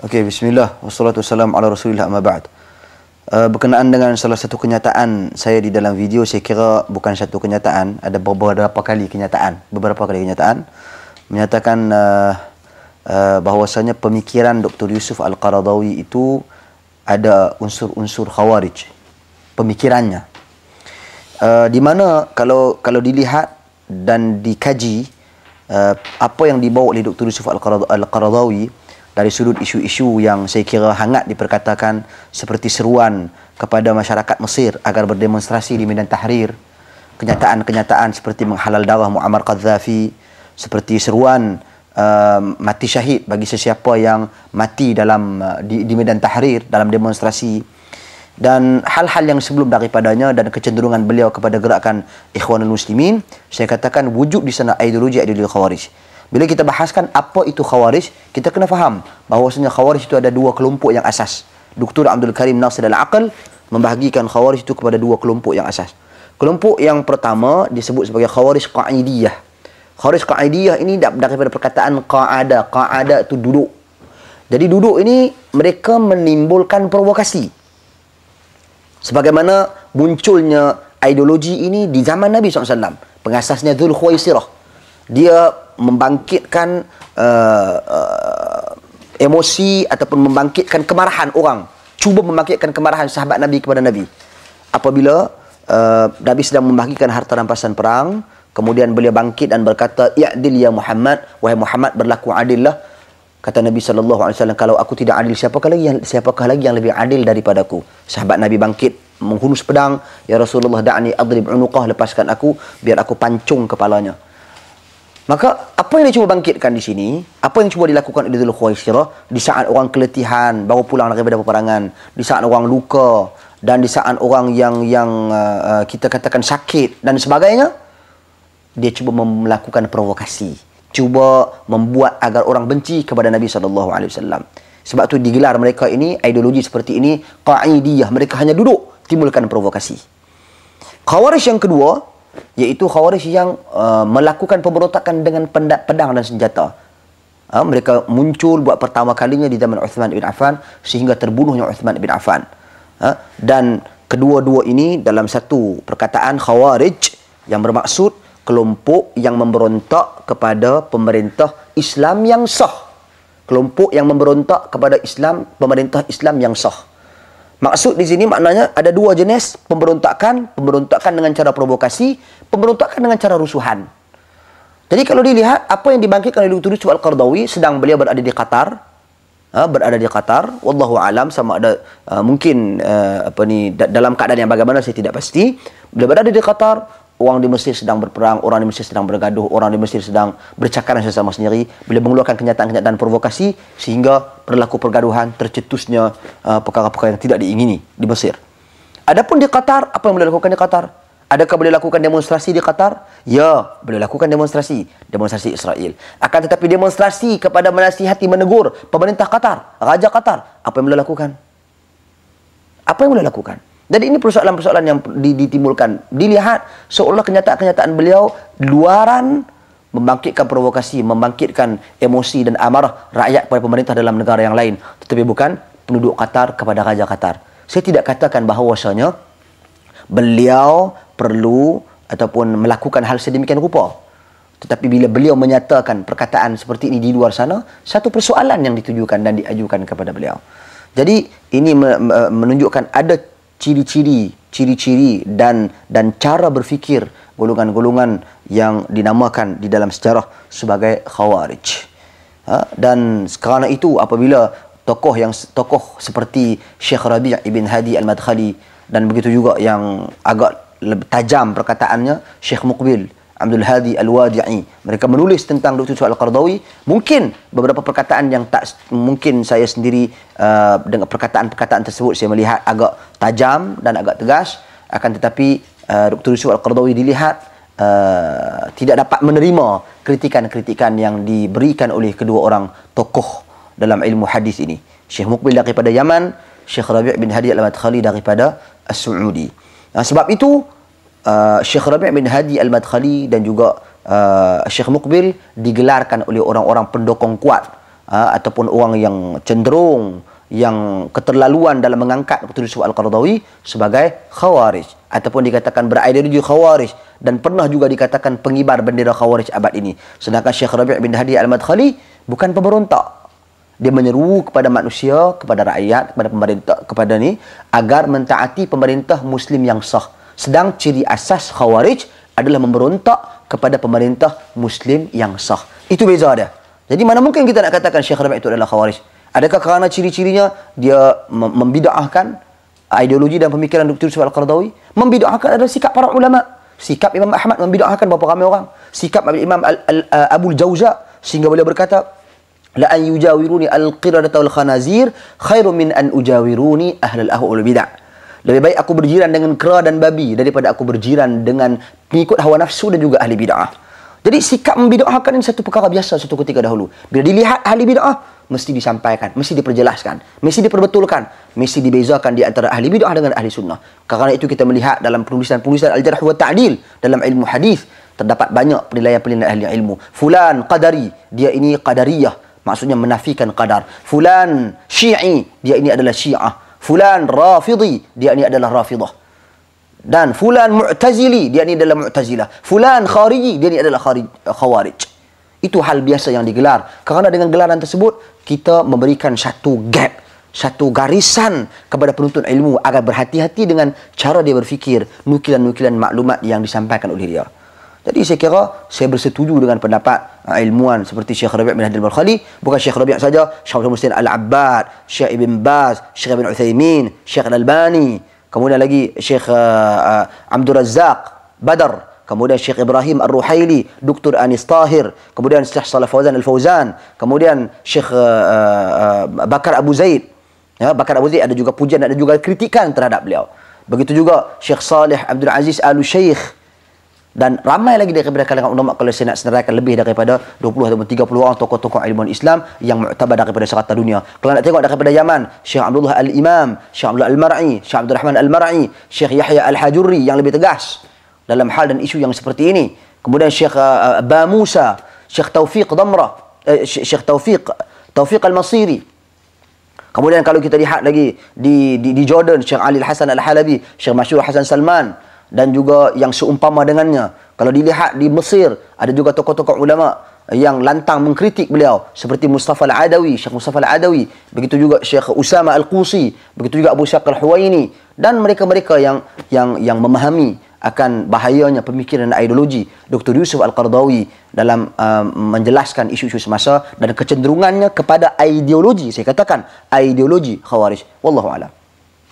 Okey, bismillah. Wassalatu wassalamu ala Rasulillah amma ba'd. Uh, berkenaan dengan salah satu kenyataan saya di dalam video, saya kira bukan satu kenyataan, ada beberapa kali kenyataan, beberapa kali kenyataan menyatakan uh, uh, bahawasanya pemikiran Dr. Yusuf Al-Qaradawi itu ada unsur-unsur khawarij pemikirannya. Uh, di mana kalau kalau dilihat dan dikaji uh, apa yang dibawa oleh Dr. Yusuf Al-Qaradawi al qaradawi dari sudut isu-isu yang saya kira hangat diperkatakan seperti seruan kepada masyarakat Mesir agar berdemonstrasi di medan tahrir kenyataan-kenyataan seperti menghalal darah Muammar Qaddafi seperti seruan uh, mati syahid bagi sesiapa yang mati dalam uh, di, di medan tahrir dalam demonstrasi dan hal-hal yang sebelum daripadanya dan kecenderungan beliau kepada gerakan Ikhwanul Muslimin saya katakan wujud di sana ideologi ideologi Khawarij bila kita bahaskan apa itu khawarij, kita kena faham bahawasanya khawarij itu ada dua kelompok yang asas. Doktor Abdul Karim Nasir al Akal membahagikan khawarij itu kepada dua kelompok yang asas. Kelompok yang pertama disebut sebagai khawarij qa'idiyah. Khawarij qa'idiyah ini daripada perkataan qa'ada. Qa'ada itu duduk. Jadi duduk ini mereka menimbulkan provokasi. Sebagaimana munculnya ideologi ini di zaman Nabi SAW. Pengasasnya Dhul Khawaisirah. Dia membangkitkan uh, uh, emosi ataupun membangkitkan kemarahan orang. Cuba membangkitkan kemarahan sahabat Nabi kepada Nabi. Apabila uh, Nabi sedang membagikan harta rampasan perang, kemudian beliau bangkit dan berkata, "Ya'dil ya Muhammad, wahai Muhammad berlaku adil lah. Kata Nabi saw. "Kalau aku tidak adil, siapakah lagi yang siapakah lagi yang lebih adil daripadaku?" Sahabat Nabi bangkit menghunus pedang, "Ya Rasulullah, da'ni adrib unuqah, lepaskan aku biar aku pancung kepalanya." Maka apa yang dia cuba bangkitkan di sini, apa yang cuba dilakukan oleh Zulul Khuaisirah di saat orang keletihan, baru pulang daripada peperangan, di saat orang luka dan di saat orang yang yang uh, uh kita katakan sakit dan sebagainya, dia cuba melakukan provokasi. Cuba membuat agar orang benci kepada Nabi Sallallahu Alaihi Wasallam. Sebab tu digelar mereka ini, ideologi seperti ini, qa'idiyah. Mereka hanya duduk, timbulkan provokasi. Khawarij yang kedua, iaitu khawarij yang uh, melakukan pemberontakan dengan pedang dan senjata. Ha, mereka muncul buat pertama kalinya di zaman Uthman bin Affan sehingga terbunuhnya Uthman bin Affan. Ha, dan kedua-dua ini dalam satu perkataan khawarij yang bermaksud kelompok yang memberontak kepada pemerintah Islam yang sah. Kelompok yang memberontak kepada Islam, pemerintah Islam yang sah. Maksud di sini maknanya ada dua jenis pemberontakan, pemberontakan dengan cara provokasi, pemberontakan dengan cara rusuhan. Jadi kalau dilihat apa yang dibangkitkan oleh Dr. Suwal Qardawi sedang beliau berada di Qatar, ha, berada di Qatar, wallahu alam sama ada uh, mungkin uh, apa ni dalam keadaan yang bagaimana saya tidak pasti, beliau berada di Qatar, orang di Mesir sedang berperang, orang di Mesir sedang bergaduh, orang di Mesir sedang bercakar dengan sesama sendiri. Bila mengeluarkan kenyataan-kenyataan provokasi sehingga berlaku pergaduhan tercetusnya uh, perkara-perkara uh, yang tidak diingini di Mesir. Adapun di Qatar, apa yang boleh dilakukan di Qatar? Adakah boleh lakukan demonstrasi di Qatar? Ya, boleh lakukan demonstrasi. Demonstrasi Israel. Akan tetapi demonstrasi kepada menasihati menegur pemerintah Qatar, Raja Qatar. Apa yang boleh lakukan? Apa yang boleh lakukan? Jadi ini persoalan-persoalan yang ditimbulkan. Dilihat seolah kenyataan-kenyataan beliau luaran membangkitkan provokasi, membangkitkan emosi dan amarah rakyat kepada pemerintah dalam negara yang lain. Tetapi bukan penduduk Qatar kepada Raja Qatar. Saya tidak katakan bahawasanya beliau perlu ataupun melakukan hal sedemikian rupa. Tetapi bila beliau menyatakan perkataan seperti ini di luar sana, satu persoalan yang ditujukan dan diajukan kepada beliau. Jadi ini menunjukkan ada ciri-ciri ciri-ciri dan dan cara berfikir golongan-golongan yang dinamakan di dalam sejarah sebagai khawarij. Ha? Dan sekarang itu apabila tokoh yang tokoh seperti Syekh Rabi' ibn Hadi al-Madkhali dan begitu juga yang agak lebih tajam perkataannya Syekh Muqbil Abdul Hadi Al-Wadi'i. Mereka menulis tentang Dr. Yusuf Al-Qardawi. Mungkin beberapa perkataan yang tak mungkin saya sendiri uh, dengan perkataan-perkataan tersebut saya melihat agak tajam dan agak tegas. Akan tetapi uh, Dr. Yusuf Al-Qardawi dilihat uh, tidak dapat menerima kritikan-kritikan yang diberikan oleh kedua orang tokoh dalam ilmu hadis ini. Syekh Mukbil daripada Yaman, Syekh Rabi' bin Hadi Al-Madkhali daripada As-Saudi. Nah, sebab itu uh, Syekh Rabi' bin Hadi Al-Madkhali dan juga uh, Syekh Mukbil digelarkan oleh orang-orang pendokong kuat uh, ataupun orang yang cenderung yang keterlaluan dalam mengangkat Putri Yusuf Al-Qardawi sebagai khawarij ataupun dikatakan berideologi khawarij dan pernah juga dikatakan pengibar bendera khawarij abad ini sedangkan Syekh Rabi' bin Hadi Al-Madkhali bukan pemberontak dia menyeru kepada manusia, kepada rakyat, kepada pemerintah, kepada ni agar mentaati pemerintah muslim yang sah. Sedang ciri asas khawarij adalah memberontak kepada pemerintah muslim yang sah. Itu beza dia. Jadi mana mungkin kita nak katakan Syekh Rabi itu adalah khawarij. Adakah kerana ciri-cirinya dia membidaahkan ideologi dan pemikiran Dr. Yusuf Al-Qardawi? Membidaahkan adalah sikap para ulama. Sikap Imam Ahmad membidaahkan berapa ramai orang. Sikap Imam Abu Jauza sehingga boleh berkata, la an yujawiruni al-qiradata wal khanazir khairu min an ujawiruni ahlul ahwa wal bid'ah. Lebih baik aku berjiran dengan kera dan babi daripada aku berjiran dengan pengikut hawa nafsu dan juga ahli bid'ah. Jadi sikap membid'ahkan ini satu perkara biasa satu ketika dahulu. Bila dilihat ahli bid'ah, mesti disampaikan, mesti diperjelaskan, mesti diperbetulkan, mesti dibezakan di antara ahli bid'ah dengan ahli sunnah. Karena itu kita melihat dalam penulisan-penulisan al-jarh wa ta'dil dalam ilmu hadis terdapat banyak penilaian-penilaian ahli ilmu. Fulan qadari, dia ini qadariyah, maksudnya menafikan qadar. Fulan syi'i, dia ini adalah syiah fulan rafidhi dia ni adalah rafidhah dan fulan mu'tazili dia ni adalah mu'tazilah fulan khariji dia ni adalah khari, eh, khawarij itu hal biasa yang digelar kerana dengan gelaran tersebut kita memberikan satu gap satu garisan kepada penuntut ilmu agar berhati-hati dengan cara dia berfikir nukilan-nukilan maklumat yang disampaikan oleh dia jadi saya kira saya bersetuju dengan pendapat ah, ilmuan seperti Syekh Rabi' bin Hadil Barkhali. Bukan Syekh Rabi' saja, Syekh Abdul Mustin Al-Abbad, Syekh Ibn Baz, Syekh Ibn Uthaymin, Syekh Al-Albani. Kemudian lagi Syekh uh, ah, uh, ah, Abdul Razak, Badar. Kemudian Syekh Ibrahim Ar-Ruhaili, Dr. Anis Tahir. Kemudian Syekh Salah Fawzan al Fauzan. Kemudian Syekh uh, uh, Bakar Abu Zaid. Ya, Bakar Abu Zaid ada juga pujian, ada juga kritikan terhadap beliau. Begitu juga Syekh Saleh Abdul Aziz Al-Syeikh dan ramai lagi daripada kalangan ulama kalau saya nak senaraikan lebih daripada 20 atau 30 orang tokoh-tokoh ilmu Islam yang muktabar daripada serata dunia. Kalau nak tengok daripada Yaman, Syekh Abdullah Al-Imam, Syekh Abdul Al-Mar'i, Syekh Abdul Rahman Al-Mar'i, Syekh Yahya Al-Hajuri yang lebih tegas dalam hal dan isu yang seperti ini. Kemudian Syekh uh, uh, Ba Musa, Syekh Taufiq Damra, eh, Syekh Taufiq Taufiq Al-Masiri. Kemudian kalau kita lihat lagi di di, di Jordan, Syekh Ali Al-Hasan Al-Halabi, Syekh Mashur Hasan Salman, dan juga yang seumpama dengannya. Kalau dilihat di Mesir, ada juga tokoh-tokoh ulama yang lantang mengkritik beliau seperti Mustafa Al-Adawi, Syekh Mustafa Al-Adawi, begitu juga Syekh Usama Al-Qusi, begitu juga Abu Syakir Al-Huwaini dan mereka-mereka yang yang yang memahami akan bahayanya pemikiran dan ideologi Dr. Yusuf Al-Qardawi dalam um, menjelaskan isu-isu semasa dan kecenderungannya kepada ideologi saya katakan ideologi Khawarij wallahu a'lam